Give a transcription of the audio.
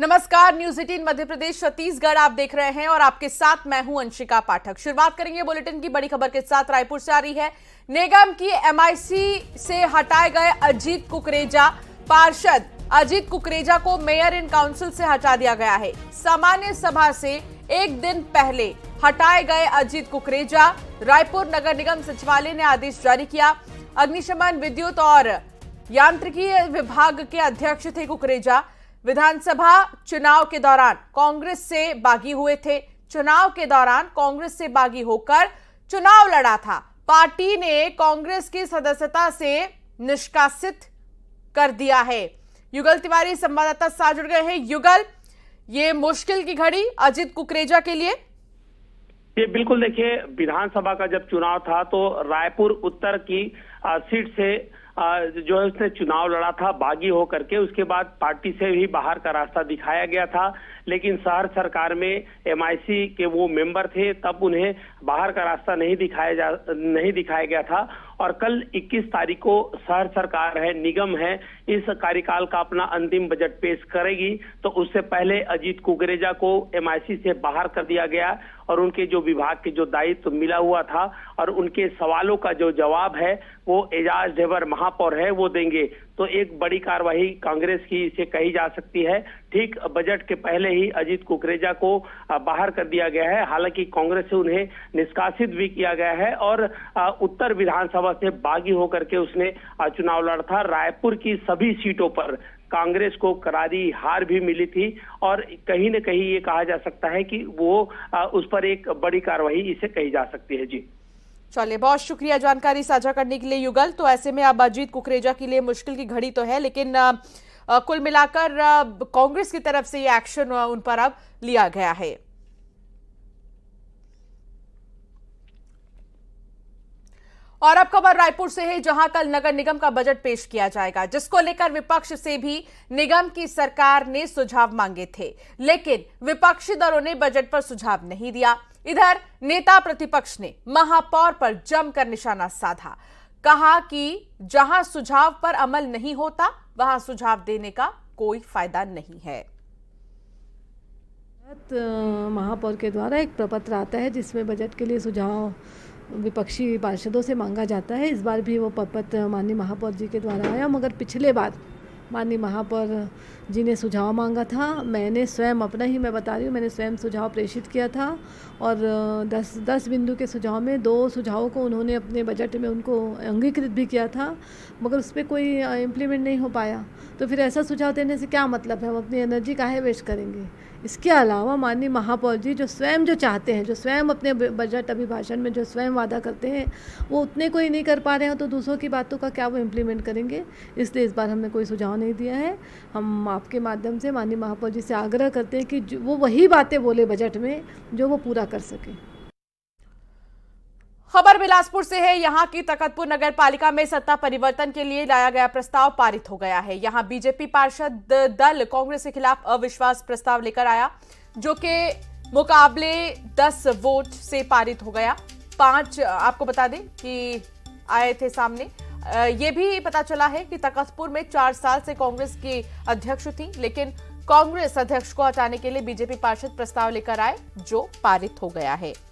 नमस्कार news eighteen Madhya Pradesh Chhattisgarh आप देख रहे हैं और आपके साथ मैं हूं अंशिका पाठक शुरुआत करेंगे बुलेटिन की बड़ी खबर के साथ रायपुर से आ रही है निगम की एमआईसी से हटाए गए अजीत कुकरेजा पार्षद अजीत कुकरेजा को मेयर इन काउंसिल से हटा दिया गया है सामान्य सभा से एक दिन पहले हटाए गए अजीत कुकरेजा रायपुर नगर निगम सचिवालय ने आदेश जारी किया अग्निशमन विद्युत और यांत्रिकी विभाग के अध्यक्ष थे कुकरेजा विधानसभा चुनाव के दौरान कांग्रेस से बागी हुए थे चुनाव के दौरान कांग्रेस से बागी होकर चुनाव लड़ा था पार्टी ने कांग्रेस की सदस्यता से निष्कासित कर दिया है युगल तिवारी संवाददाता साथ जुड़ गए हैं युगल ये मुश्किल की घड़ी अजित कुकरेजा के लिए ये बिल्कुल देखिए विधानसभा का जब चुनाव था तो रायपुर उत्तर की सीट से जो है उसने चुनाव लड़ा था बागी होकर के उसके बाद पार्टी से भी बाहर का रास्ता दिखाया गया था लेकिन शहर सरकार में एमआईसी के वो मेंबर थे तब उन्हें बाहर का रास्ता नहीं दिखाया जा नहीं दिखाया गया था और कल 21 तारीख को शहर सरकार है निगम है इस कार्यकाल का अपना अंतिम बजट पेश करेगी तो उससे पहले अजीत कुकरेजा को एमआईसी से बाहर कर दिया गया और उनके जो विभाग के जो दायित्व मिला हुआ था और उनके सवालों का जो जवाब है वो एजाज ढेबर महापौर है वो देंगे तो एक बड़ी कार्रवाई कांग्रेस की इसे कही जा सकती है ठीक बजट के पहले ही अजीत कुकरेजा को बाहर कर दिया गया है हालांकि कांग्रेस से उन्हें निष्कासित भी किया गया है और उत्तर विधानसभा से बागी होकर के उसने चुनाव लड़ा था रायपुर की सभी सीटों पर कांग्रेस को करारी हार भी मिली थी और कहीं न कहीं ये कहा जा सकता है कि वो उस पर एक बड़ी कार्रवाई इसे कही जा सकती है जी चलिए बहुत शुक्रिया जानकारी साझा करने के लिए युगल तो ऐसे में अब अजीत कुकरेजा के लिए मुश्किल की घड़ी तो है लेकिन कुल मिलाकर कांग्रेस की तरफ से ये एक्शन उन पर अब लिया गया है और अब खबर रायपुर से है जहां कल नगर निगम का बजट पेश किया जाएगा जिसको लेकर विपक्ष से भी निगम की सरकार ने सुझाव मांगे थे लेकिन विपक्षी दलों ने बजट पर सुझाव नहीं दिया इधर नेता प्रतिपक्ष ने महापौर पर जमकर निशाना साधा कहा कि जहां सुझाव पर अमल नहीं होता वहां सुझाव देने का कोई फायदा नहीं है महापौर के द्वारा एक प्रपत्र आता है जिसमें बजट के लिए सुझाव विपक्षी पार्षदों से मांगा जाता है इस बार भी वो पत्र माननीय महापौर जी के द्वारा आया मगर पिछले बार माननीय महापौर जी ने सुझाव मांगा था मैंने स्वयं अपना ही मैं बता रही हूँ मैंने स्वयं सुझाव प्रेषित किया था और दस दस बिंदु के सुझाव में दो सुझावों को उन्होंने अपने बजट में उनको अंगीकृत भी किया था मगर उस पर कोई इम्प्लीमेंट नहीं हो पाया तो फिर ऐसा सुझाव देने से क्या मतलब है हम अपनी एनर्जी काहे वेस्ट करेंगे इसके अलावा माननीय महापौर जी जो स्वयं जो चाहते हैं जो स्वयं अपने बजट अभिभाषण में जो स्वयं वादा करते हैं वो उतने को ही नहीं कर पा रहे हैं तो दूसरों की बातों का क्या वो इम्प्लीमेंट करेंगे इसलिए इस बार हमने कोई सुझाव नहीं दिया है हम आपके माध्यम से माननीय महापौर जी से आग्रह करते हैं कि वो वही बातें बोले बजट में जो वो पूरा कर सकें खबर बिलासपुर से है यहाँ की तकतपुर नगर पालिका में सत्ता परिवर्तन के लिए लाया गया प्रस्ताव पारित हो गया है यहाँ बीजेपी पार्षद दल कांग्रेस के खिलाफ अविश्वास प्रस्ताव लेकर आया जो कि मुकाबले 10 वोट से पारित हो गया पांच आपको बता दें कि आए थे सामने ये भी पता चला है कि तकतपुर में चार साल से कांग्रेस की अध्यक्ष थी लेकिन कांग्रेस अध्यक्ष को हटाने के लिए बीजेपी पार्षद प्रस्ताव लेकर आए जो पारित हो गया है